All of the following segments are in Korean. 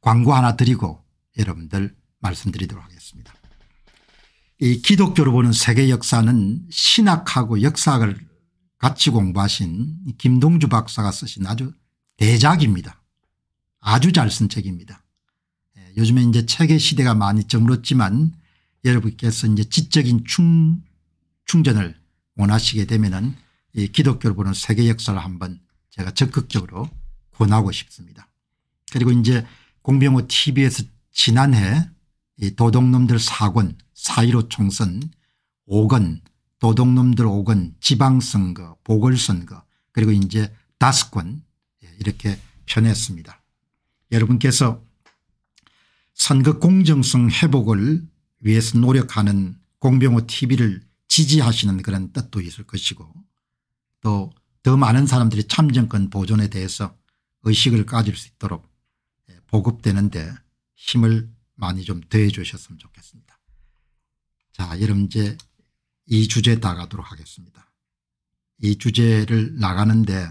광고 하나 드리고 여러분들 말씀드리도록 하겠습니다. 이 기독교로 보는 세계 역사는 신학하고 역사를 같이 공부하신 김동주 박사가 쓰신 아주 대작입니다. 아주 잘 쓴 책입니다. 예, 요즘에 이제 책의 시대가 많이 저물었지만 여러분께서 이제 지적인 충, 충전을 원하시게 되면은 이 기독교를 보는 세계 역사를 한번 제가 적극적으로 권하고 싶습니다. 그리고 이제 공병호 tv에서 지난해 이 도둑놈들 4권 4.15 총선 5권 도둑놈들 5권 지방선거 보궐선거 그리고 이제 5권 예, 이렇게 편했습니다. 여러분께서 선거 공정성 회복을 위해서 노력하는 공병호 tv를 지지하시는 그런 뜻도 있을 것이고 또 더 많은 사람들이 참정권 보존에 대해서 의식을 가질 수 있도록 보급되는데 힘을 많이 좀 더 해 주셨으면 좋겠습니다. 자 여러분 이제 이 주제 에 나가도록 하겠습니다. 이 주제를 나가는데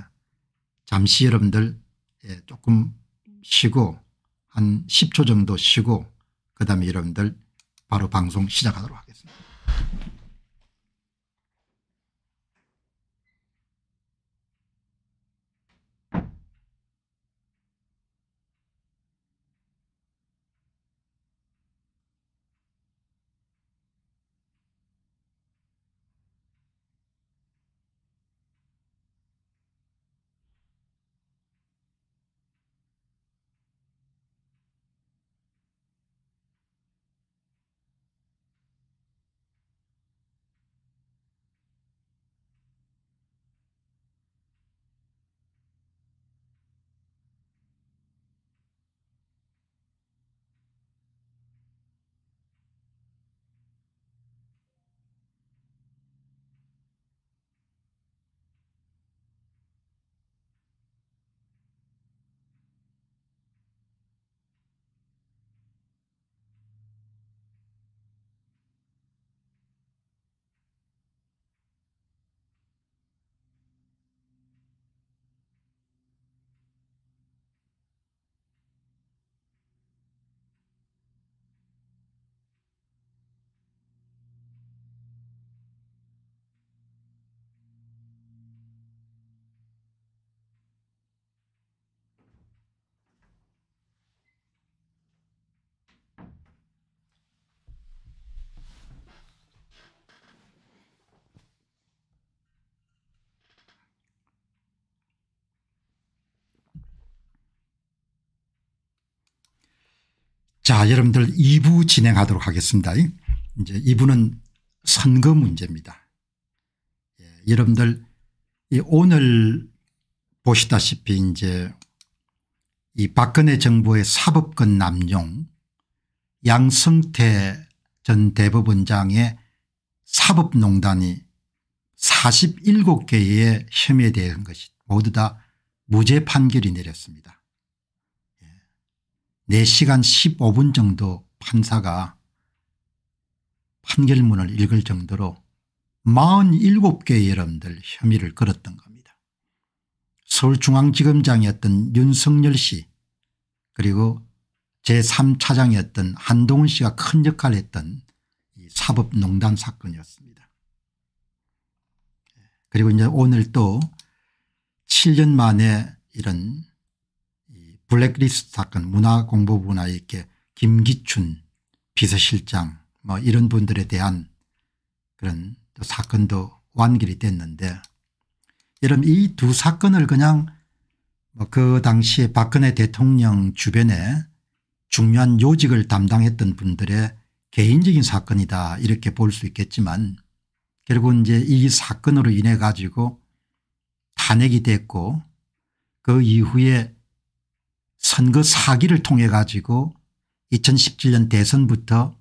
잠시 여러분들 예, 조금 쉬고 한 10초 정도 쉬고 그 다음에 여러분들 바로 방송 시작하도록 하겠습니다. 자, 여러분들 2부 진행하도록 하겠습니다. 이제 2부는 선거 문제입니다. 예, 여러분들 오늘 보시다시피 이제 이 박근혜 정부의 사법권 남용 양승태 전 대법원장의 사법농단이 47개의 혐의에 대한 것이 모두 다 무죄 판결이 내렸습니다. 4시간 15분 정도 판사가 판결문을 읽을 정도로 47개의 여러분들 혐의를 걸었던 겁니다. 서울중앙지검장이었던 윤석열 씨 그리고 제3차장이었던 한동훈 씨가 큰 역할을 했던 사법농단 사건이었습니다. 그리고 이제 오늘 또 7년 만에 이런 블랙리스트 사건 문화공보부나 이렇게 김기춘 비서실장 뭐 이런 분들에 대한 그런 또 사건도 완결이 됐는데 여러분 이 두 사건을 그냥 뭐 그 당시에 박근혜 대통령 주변에 중요한 요직을 담당했던 분들의 개인적인 사건이다 이렇게 볼 수 있겠지만 결국은 이제 이 사건으로 인해 가지고 탄핵이 됐고 그 이후에 선거 사기를 통해 가지고 2017년 대선부터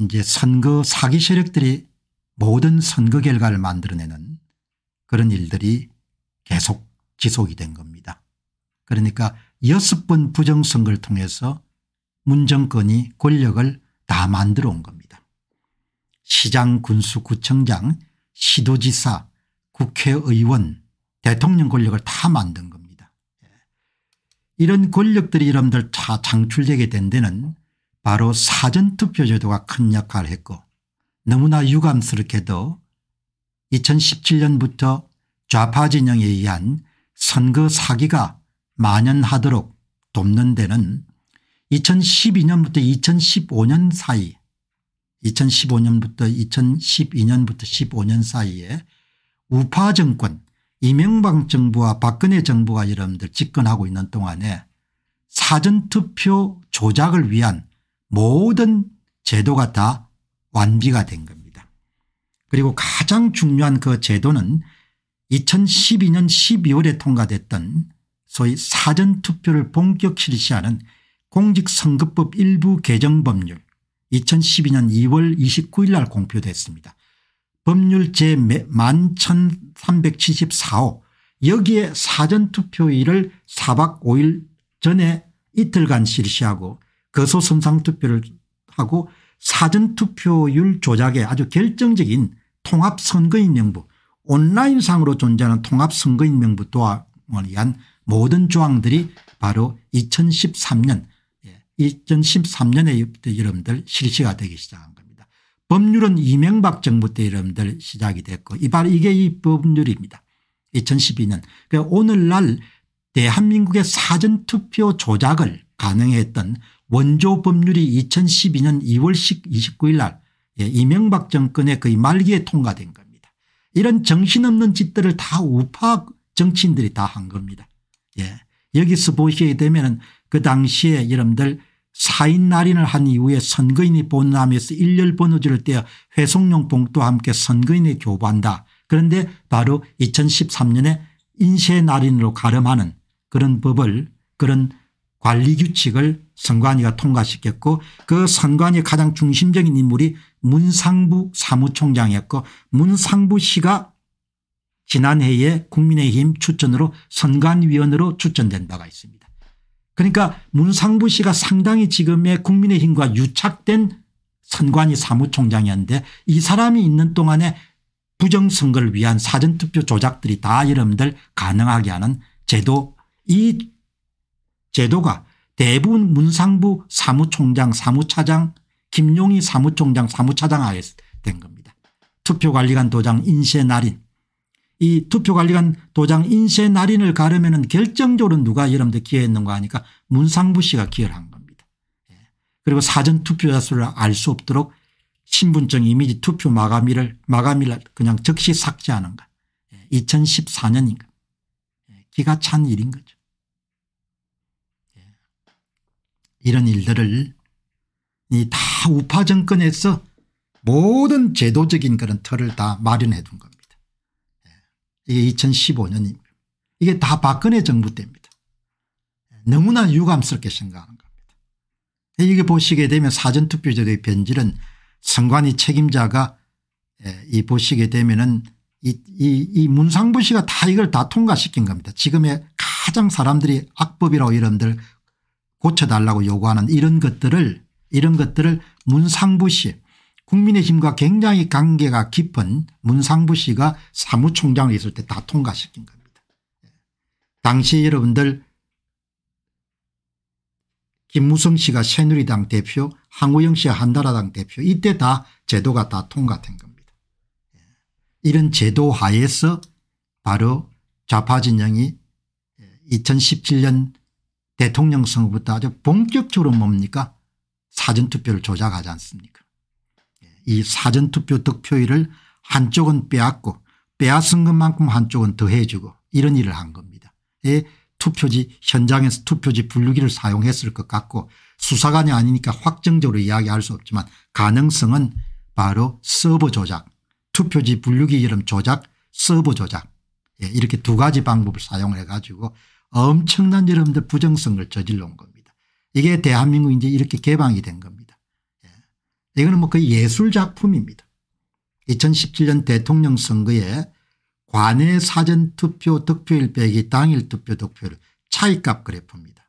이제 선거 사기 세력들이 모든 선거 결과를 만들어내는 그런 일들이 계속 지속이 된 겁니다. 그러니까 여섯 번 부정선거를 통해서 문정권이 권력을 다 만들어 온 겁니다. 시장 군수구청장 시도지사 국회의원 대통령 권력을 다 만든 겁니다. 이런 권력들이 여러분들 다 창출되게 된 데는 바로 사전투표제도가 큰 역할을 했고 너무나 유감스럽게도 2017년부터 좌파 진영에 의한 선거 사기가 만연하도록 돕는 데는 2012년부터 2015년 사이 2015년부터 2012년부터 15년 사이에 우파 정권 이명박 정부와 박근혜 정부가 여러분들 집권하고 있는 동안에 사전투표 조작을 위한 모든 제도가 다 완비가 된 겁니다. 그리고 가장 중요한 그 제도는 2012년 12월에 통과됐던 소위 사전투표를 본격 실시하는 공직선거법 일부 개정법률 2012년 2월 29일 날 공표됐습니다. 법률 제11,374호 여기에 사전투표일을 4박 5일 전에 이틀간 실시하고 거소선상투표를 하고 사전투표율 조작에 아주 결정적인 통합선거인 명부 온라인상으로 존재하는 통합선거인 명부 또한 위한 모든 조항들이 바로 2013년 2013년에 예, 여러분들 실시가 되기 시작합니다. 법률은 이명박 정부 때 여러분들 시작이 됐고 이 바로 이게 이 법률입니다. 2012년 그러니까 오늘날 대한민국의 사전투표 조작을 가능했던 원조 법률이 2012년 2월 29일 날 예, 이명박 정권의 거의 말기에 통과된 겁니다. 이런 정신없는 짓들을 다 우파 정치인들이 다 한 겁니다. 예. 여기서 보시게 되면 그 당시에 여러분들 사인 날인을 한 이후에 선거인이 본남에서 일렬 번호지를 떼어 회송용 봉투와 함께 선거인에 교부한다. 그런데 바로 2013년에 인쇄 날인으로 가름하는 그런 법을 그런 관리 규칙을 선관위가 통과시켰고 그 선관위 의 가장 중심적인 인물이 문상부 사무총장이었고 문상부 씨가 지난해에 국민의힘 추천으로 선관위원으로 추천된 바가 있습니다. 그러니까 문상부 씨가 상당히 지금의 국민의힘과 유착된 선관위 사무총장이었는데 이 사람이 있는 동안에 부정선거를 위한 사전투표 조작들이 다 여러분들 가능하게 하는 제도 이 제도가 대부분 문상부 사무총장 사무차장 김용희 사무총장 사무차장 하에 된 겁니다. 투표관리관 도장 인쇄 날인 이 투표관리관 도장 인쇄 날인을 가르면 결정적으로 누가 여러분들 기여했는 가하니까 문상부 씨가 기여를 한 겁니다. 예. 그리고 사전 투표자 수를 알 수 없도록 신분증 이미지 투표 마감일을 마감일 그냥 즉시 삭제하는 것. 2014년인가. 예. 예. 기가 찬 일인 거죠. 이런 일들을 이 다 우파 정권에서 모든 제도적인 그런 틀을 다 마련해 둔 겁니다. 이게 2015년입니다. 이게 다 박근혜 정부 때입니다. 너무나 유감스럽게 생각하는 겁니다. 이게 보시게 되면 사전투표제도의 변질은 선관위 책임자가 예, 이 보시게 되면은 이, 이, 이 문상부 씨가 다 이걸 다 통과시킨 겁니다. 지금의 가장 사람들이 악법이라고 이런들 고쳐달라고 요구하는 이런 것들을 이런 것들을 문상부 씨 국민의힘과 굉장히 관계가 깊은 문상부 씨가 사무총장을 있을 때 다 통과시킨 겁니다. 예. 당시 여러분들 김무성 씨가 새누리당 대표 황우영 씨가 한나라당 대표 이때 다 제도가 다 통과된 겁니다. 예. 이런 제도 하에서 바로 좌파 진영이 2017년 대통령 선거부터 아주 본격적으로 뭡니까 사전투표를 조작하지 않습니까 이 사전투표 득표율을 한쪽은 빼앗고 빼앗은 것만큼 한쪽은 더해주고 이런 일을 한 겁니다. 예, 투표지 현장에서 투표지 분류기를 사용했을 것 같고 수사관이 아니니까 확정적으로 이야기할 수 없지만 가능성은 바로 서버 조작 투표지 분류기 이름 조작 서버 조작 예, 이렇게 두 가지 방법을 사용해 가지고 엄청난 여러분들 부정성을 저질러 온 겁니다. 이게 대한민국 이제 이렇게 개방이 된 겁니다. 이거는 뭐 거의 예술작품입니다. 2017년 대통령 선거에 관내 사전투표 득표일 빼기 당일 투표 득표를 차이값 그래프입니다.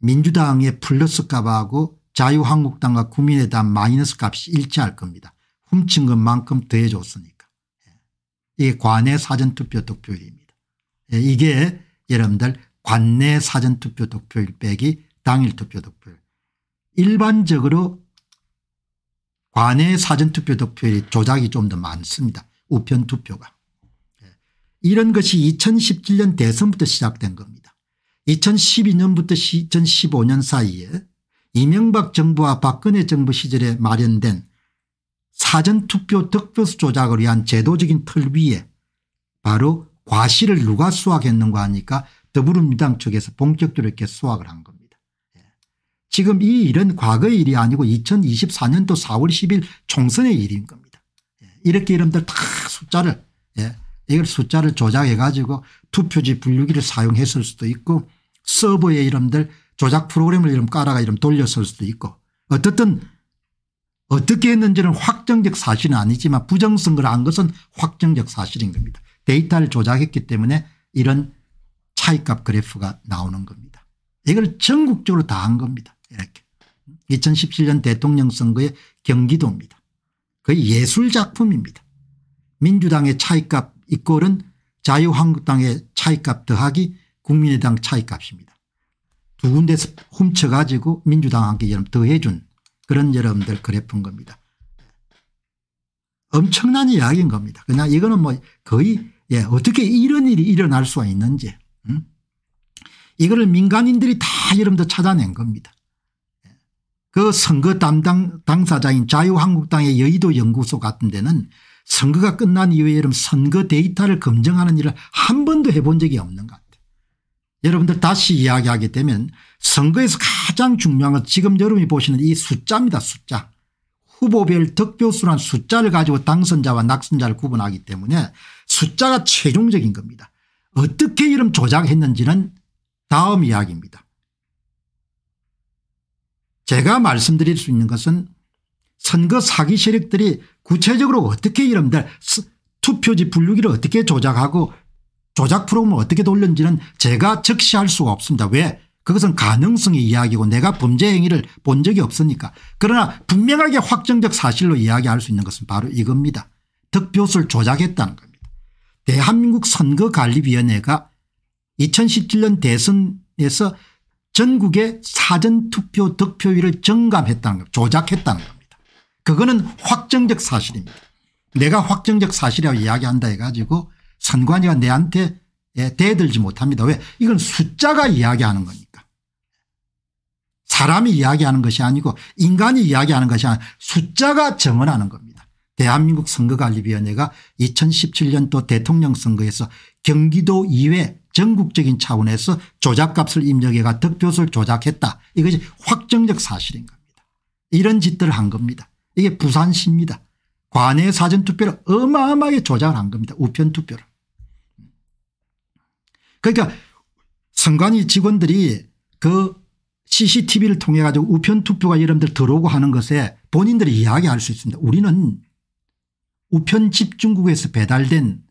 민주당의 플러스 값하고 자유한국당과 국민의당 마이너스 값이 일치할 겁니다. 훔친 것만큼 더해줬으니까. 이게 관내 사전투표 득표율입니다. 이게 여러분들 관내 사전투표 득표율 빼기 당일 투표 득표율 일반적으로 관내 사전투표 득표율이 조작이 좀 더 많습니다. 우편투표가. 예. 이런 것이 2017년 대선부터 시작된 겁니다. 2012년부터 2015년 사이에 이명박 정부와 박근혜 정부 시절에 마련된 사전투표 득표수 조작을 위한 제도적인 틀 위에 바로 과실을 누가 수확했는가 하니까 더불어민주당 측에서 본격적으로 이렇게 수확을 한 겁니다. 지금 이 일은 과거의 일이 아니고 2024년도 4월 10일 총선의 일인 겁니다. 예, 이렇게 이름들 다 숫자를 예, 이걸 숫자를 조작해 가지고 투표지 분류기를 사용했을 수도 있고 서버에 이름들 조작 프로그램을 이름 깔아가 이름 돌렸을 수도 있고 어떻든 어떻게 했는지는 확정적 사실은 아니지만 부정선거를 한 것은 확정적 사실인 겁니다. 데이터를 조작했기 때문에 이런 차이값 그래프가 나오는 겁니다. 이걸 전국적으로 다 한 겁니다. 이렇게. 2017년 대통령 선거의 경기도입니다. 거의 예술작품입니다. 민주당의 차이값 이꼴은 자유한국당의 차이값 더하기 국민의당 차이값입니다. 두 군데서 훔쳐가지고 민주당한테 여러분 더해준 그런 여러분들 그래프 겁니다. 엄청난 이야기인 겁니다. 그냥 이거는 뭐 거의 예, 어떻게 이런 일이 일어날 수가 있는지 음? 이거를 민간인들이 다 여러분들 찾아낸 겁니다. 그 선거 담당 당사자인 자유한국당의 여의도 연구소 같은 데는 선거가 끝난 이후에 선거 데이터를 검증하는 일을 한 번도 해본 적이 없는 것 같아요. 여러분들 다시 이야기하게 되면 선거에서 가장 중요한 건 지금 여러분이 보시는 이 숫자입니다. 숫자. 후보별 득표수란 숫자를 가지고 당선자와 낙선자를 구분하기 때문에 숫자가 최종적인 겁니다. 어떻게 이름 조작했는지는 다음 이야기입니다. 제가 말씀드릴 수 있는 것은 선거 사기 세력들이 구체적으로 어떻게 이름들 투표지 분류기를 어떻게 조작하고 조작 프로그램을 어떻게 돌렸는지는 제가 적시할 수가 없습니다. 왜 그것은 가능성의 이야기고 내가 범죄 행위를 본 적이 없으니까 그러나 분명하게 확정적 사실로 이야기할 수 있는 것은 바로 이겁니다. 득표수를 조작했다는 겁니다. 대한민국 선거관리위원회가 2017년 대선에서 전국의 사전투표 득표율을 증감했다는 겁니다. 조작했다는 겁니다. 그거는 확정적 사실입니다. 내가 확정적 사실이라고 이야기한다 해가지고 선관위가 내한테 예, 대들지 못합니다. 왜 이건 숫자가 이야기하는 거니까. 사람이 이야기하는 것이 아니고 인간이 이야기하는 것이 아니고 숫자가 증언하는 겁니다. 대한민국 선거관리위원회가 2017년도 대통령 선거에서 경기도 2회 전국적인 차원에서 조작값을 입력해가 득표수를 조작했다. 이것이 확정적 사실인 겁니다. 이런 짓들을 한 겁니다. 이게 부산시입니다. 관내 사전투표를 어마어마하게 조작을 한 겁니다. 우편투표를. 그러니까 선관위 직원들이 그 CCTV를 통해 가지고 우편투표가 여러분들 들어오고 하는 것에 본인들이 이야기할 수 있습니다. 우리는 우편집중국에서 배달된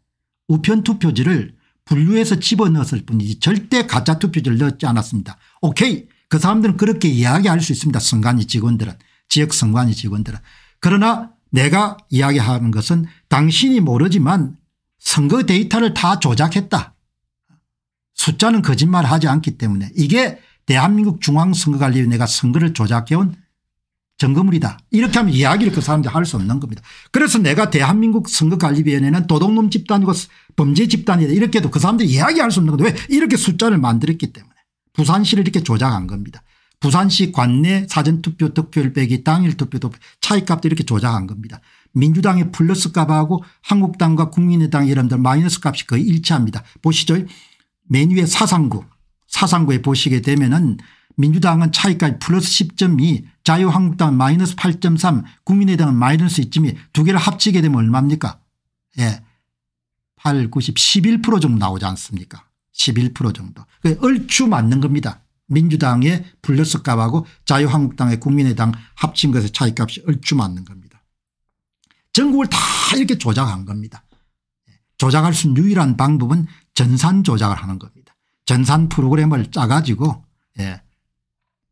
우편투표지를 분류해서 집어넣었을 뿐이지 절대 가짜 투표지를 넣지 않았습니다. 오케이 그 사람들은 그렇게 이야기할 수 있습니다. 선관위 직원들은 지역 선관위 직원들은 그러나 내가 이야기하는 것은 당신이 모르지만 선거 데이터를 다 조작했다. 숫자는 거짓말하지 않기 때문에 이게 대한민국 중앙선거관리위원회가 선거를 조작해온 점거물이다. 이렇게 하면 이야기를 그 사람들이 할 수 없는 겁니다. 그래서 내가 대한민국 선거관리위원회는 도둑놈 집단이고 범죄 집단이다 이렇게 해도 그 사람들이 이야기할 수 없는 건데 왜 이렇게 숫자를 만들었기 때문에 부산시를 이렇게 조작한 겁니다. 부산시 관내 사전투표 득표율 빼기 당일 투표 득 차이값도 이렇게 조작한 겁니다. 민주당의 플러스 값하고 한국당과 국민의당 여러분들 마이너스 값이 거의 일치합니다. 보시죠. 메뉴에 사상구 사상구에 보시게 되면은 민주당은 차이까지 플러스 1 0점이 자유한국당은 마이너스 8.3 국민의당은 마이너스 2.2이두 개를 합치게 되면 얼마입니까 예. 8 90 11% 정도 나오지 않습니까 11% 정도 그 얼추 맞는 겁니다. 민주당의 불렸을 값하고 자유한국당의 국민의당 합친 것의 차이값이 얼추 맞는 겁니다. 전국을 다 이렇게 조작한 겁니다. 예, 조작할 수 있는 유일한 방법은 전산 조작을 하는 겁니다. 전산 프로그램을 짜가지고 예.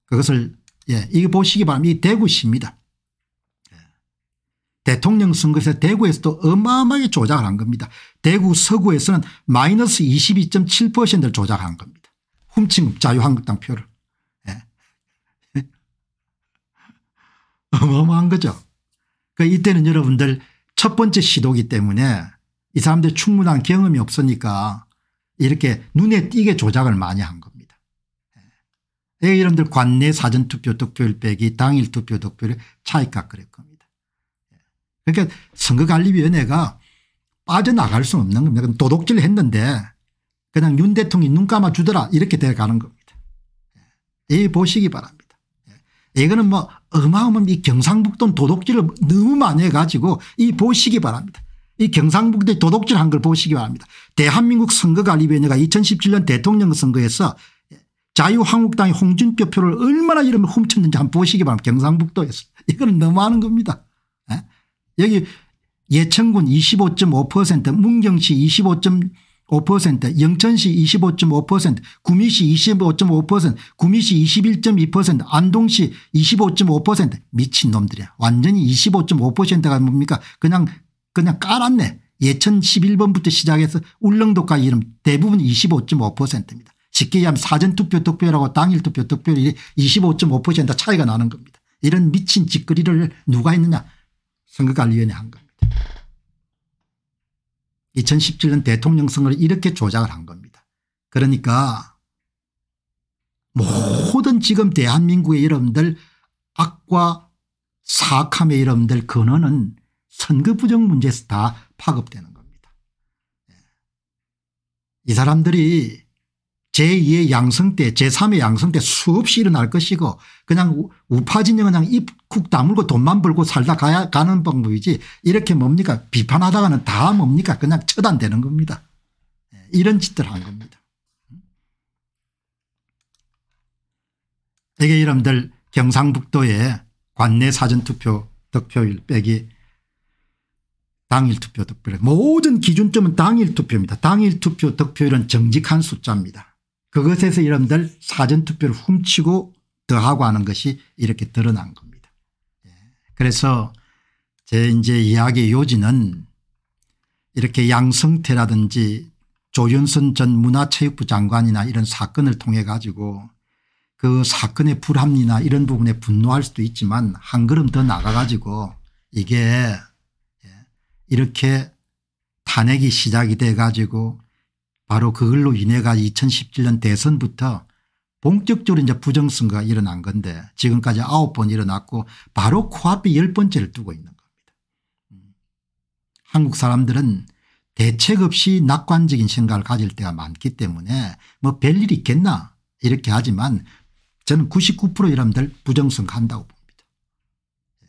그것을 예, 이거 보시기 바랍니다. 이 대구시입니다. 예. 대통령 선거에서 대구에서도 어마어마하게 조작을 한 겁니다. 대구 서구에서는 마이너스 22.7%를 조작한 겁니다. 훔친 자유한국당 표를. 예. 어마어마한 거죠. 그 이때는 여러분들 첫 번째 시도기 때문에 이 사람들 충분한 경험이 없으니까 이렇게 눈에 띄게 조작을 많이 한 겁니다. 내가 예, 여러분들 관내 사전투표 득표율 빼기 당일 투표 득표율 차이가 그럴 겁니다. 예. 그러니까 선거관리위원회가 빠져나갈 수 없는 겁니다. 도둑질 했는데 그냥 윤 대통령이 눈 감아주더라 이렇게 돼가는 겁니다. 예. 이 보시기 바랍니다. 이거는 뭐 어마어마한 이 경상북도 도둑질을 너무 많이 해가지고 이 보시기 바랍니다. 이경상북도 도둑질 한 걸 보시기 바랍니다. 대한민국 선거관리위원회가 2017년 대통령 선거에서 자유한국당의 홍준표 표를 얼마나 이름을 훔쳤는지 한번 보시기 바랍니다. 경상북도에서. 이거는 너무하는 겁니다. 에? 예? 여기 예천군 25.5% 문경시 25.5% 영천시 25.5% 구미시 25.5% 구미시 21.2% 안동시 25.5% 미친놈들이야. 완전히 25.5%가 뭡니까 그냥 그냥 깔았네. 예천 11번부터 시작해서 울릉도까지 이름 대부분 25.5%입니다. 쉽게 얘하면 사전투표 득표율하고 당일투표 득표율이 25.5% 차이가 나는 겁니다. 이런 미친 짓거리를 누가 했느냐 선거관리위원회 한 겁니다. 2017년 대통령 선거를 이렇게 조작을 한 겁니다. 그러니까 모든 지금 대한민국의 여러분들 악과 사악함의 여러분들 근원은 선거 부정 문제에서 다 파급되는 겁니다. 예. 이 사람들이 제2의 양성 때 제3의 양성 때 수없이 일어날 것이고 그냥 우파 진영은 그냥 입국 다물고 돈만 벌고 살다 가야 가는 방법이지 이렇게 뭡니까 비판하다가는 다 뭡니까 그냥 처단되는 겁니다. 예, 이런 짓들 한 겁니다. 이게 여러분들 경상북도의 관내 사전투표 득표율 빼기 당일 투표 득표율 모든 기준점은 당일 투표입니다. 당일 투표 득표율은 정직한 숫자입니다. 그것에서 여러분들 사전투표를 훔치고 더하고 하는 것이 이렇게 드러난 겁니다. 예. 그래서 제 이제 이야기의 요지는 이렇게 양성태라든지 조윤선 전 문화체육부 장관이나 이런 사건을 통해 가지고 그 사건의 불합리나 이런 부분에 분노할 수도 있지만 한 걸음 더 나가 가지고 이게 예, 이렇게 탄핵이 시작이 돼 가지고 바로 그걸로 인해가 2017년 대선부터 본격적으로 이제 부정선거가 일어난 건데 지금까지 아홉 번 일어났고 바로 코앞에 열 번째를 두고 있는 겁니다. 음. 한국 사람들은 대책 없이 낙관적인 생각을 가질 때가 많기 때문에 뭐 별일 있겠나 이렇게 하지만 저는 99% 여러분들 부정선거다고 봅니다. 예.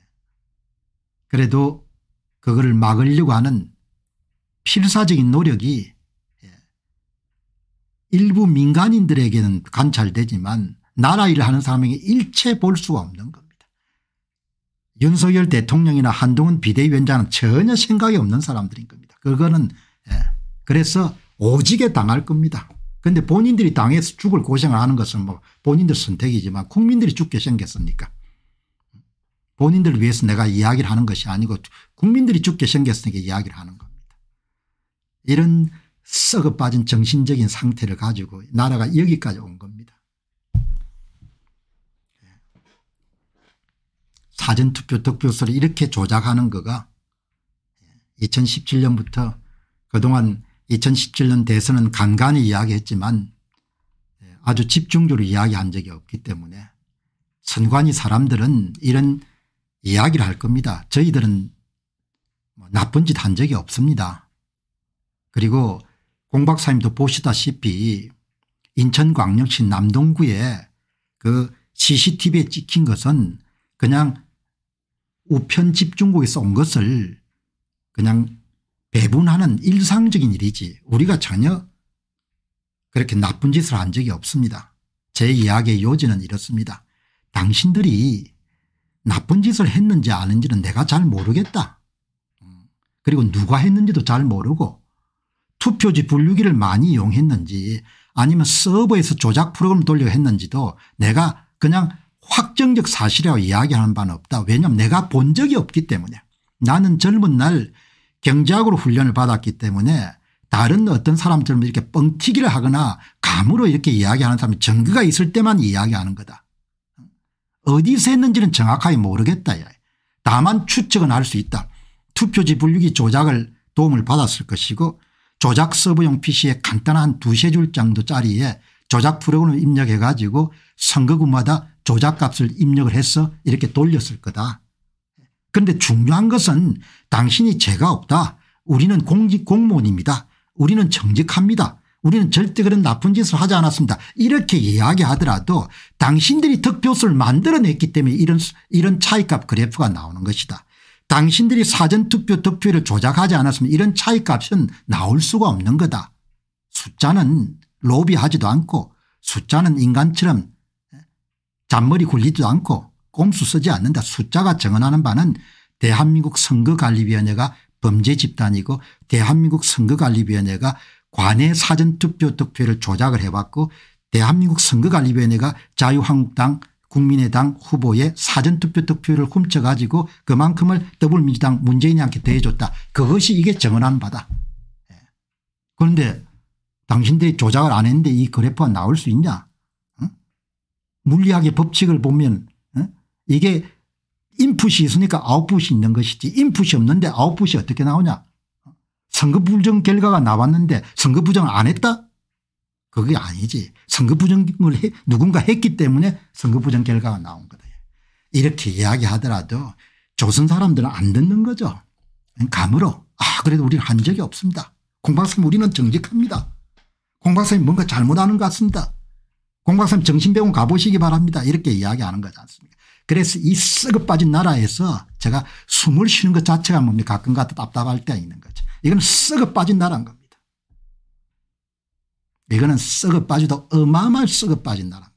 그래도 그거를 막으려고 하는 필사적인 노력이 일부 민간인들에게는 관찰되지만 나라 일을 하는 사람에게 일체 볼 수가 없는 겁니다. 윤석열 대통령이나 한동훈 비대위원장은 전혀 생각이 없는 사람들인 겁니다. 그거는 예. 그래서 오지게 당할 겁니다. 그런데 본인들이 당해서 죽을 고생을 하는 것은 뭐 본인들 선택이지만 국민들이 죽게 생겼으니까 본인들을 위해서 내가 이야기를 하는 것이 아니고 국민들이 죽게 생겼으니까 이야기를 하는 겁니다. 이런 썩어 빠진 정신적인 상태를 가지고 나라가 여기까지 온 겁니다. 예. 사전투표 득표소를 이렇게 조작하는 거가 2017년부터 그동안 2017년 대선은 간간히 이야기했지만 예, 아주 집중적으로 이야기한 적이 없기 때문에 선관위 사람들은 이런 이야기를 할 겁니다. 저희들은 뭐 나쁜 짓 한 적이 없습니다. 그리고 공 박사님도 보시다시피 인천광역시 남동구에 그 cctv에 찍힌 것은 그냥 우편 집중국에서 온 것을 그냥 배분하는 일상적인 일이지 우리가 전혀 그렇게 나쁜 짓을 한 적이 없습니다. 제 이야기의 요지는 이렇습니다. 당신들이 나쁜 짓을 했는지 아는지는 내가 잘 모르겠다. 음. 그리고 누가 했는지도 잘 모르고 투표지 분류기를 많이 이용했는지 아니면 서버에서 조작 프로그램 을 돌려 했는지도 내가 그냥 확정적 사실이라고 이야기하는 바는 없다. 왜냐하면 내가 본 적이 없기 때문에 나는 젊은 날 경제학으로 훈련을 받았기 때문에 다른 어떤 사람처럼 이렇게 뻥튀기를 하거나 감으로 이렇게 이야기하는 사람이 증거가 있을 때만 이야기하는 거다. 어디서 했는지는 정확하게 모르겠다. 다만 추측은 할 수 있다. 투표지 분류기 조작을 도움을 받았을 것이고 조작 서버용 PC에 간단한 두세 줄 정도 짜리에 조작 프로그램을 입력해 가지고 선거구마다 조작값을 입력을 해서 이렇게 돌렸을 거다. 그런데 중요한 것은 당신이 죄가 없다. 우리는 공직 공무원입니다. 우리는 정직합니다. 우리는 절대 그런 나쁜 짓을 하지 않았습니다. 이렇게 이야기하더라도 당신들이 득표수를 만들어냈기 때문에 이런 이런 차이값 그래프가 나오는 것이다. 당신들이 사전투표 득표를 조작하지 않았으면 이런 차이값은 나올 수가 없는 거다. 숫자는 로비하지도 않고 숫자는 인간처럼 잔머리 굴리지도 않고 꼼수 쓰지 않는다. 숫자가 정언하는 바는 대한민국 선거관리위원회가 범죄 집단이고 대한민국 선거관리위원회가 관내 사전투표 득표를 조작을 해왔고 대한민국 선거관리위원회가 자유한국당 국민의당 후보의 사전투표 득표를 훔쳐가지고 그만큼을 더불어민주당 문재인한테 대해줬다. 그것이 이게 정언한 바다. 예. 그런데 당신들이 조작을 안 했는데 이 그래프가 나올 수 있냐 물리학의 법칙을 보면 이게 인풋이 있으니까 아웃풋이 있는 것이지 인풋이 없는데 아웃풋이 어떻게 나오냐 선거 부정 결과가 나왔는데 선거 부정 안 했다 그게 아니지. 선거 부정을 해, 누군가 했기 때문에 선거 부정 결과가 나온 거다. 이렇게 이야기하더라도 조선 사람들은 안 듣는 거죠. 감으로 아 그래도 우리는 한 적이 없습니다. 공박사님 우리는 정직합니다. 공박사님 뭔가 잘못하는 것 같습니다. 공박사님 정신병원 가보시기 바랍니다. 이렇게 이야기하는 거지 않습니까 그래서 이 썩어 빠진 나라에서 제가 숨을 쉬는 것 자체가 뭡니까 가끔 가다 답답할 때가 있는 거죠. 이건 썩어 빠진 나라인 겁니다. 이거는 썩어 빠져도 어마어마하게 썩어 빠진다는 겁니다.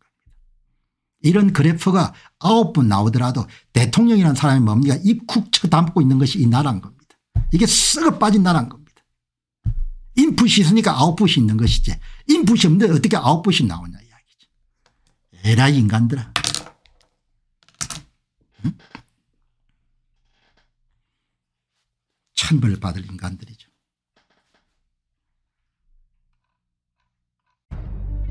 이런 그래프가 아홉 번 나오더라도 대통령이라는 사람이 뭡니까 입국 쳐 담고 있는 것이 이 나라인 겁니다. 이게 썩어 빠진 나라인 겁니다. 인풋이 있으니까 아웃풋이 있는 것이지 인풋이 없는데 어떻게 아웃풋이 나오냐 이야기죠. 에라 인간들아. 응? 천벌 받을 인간들이죠.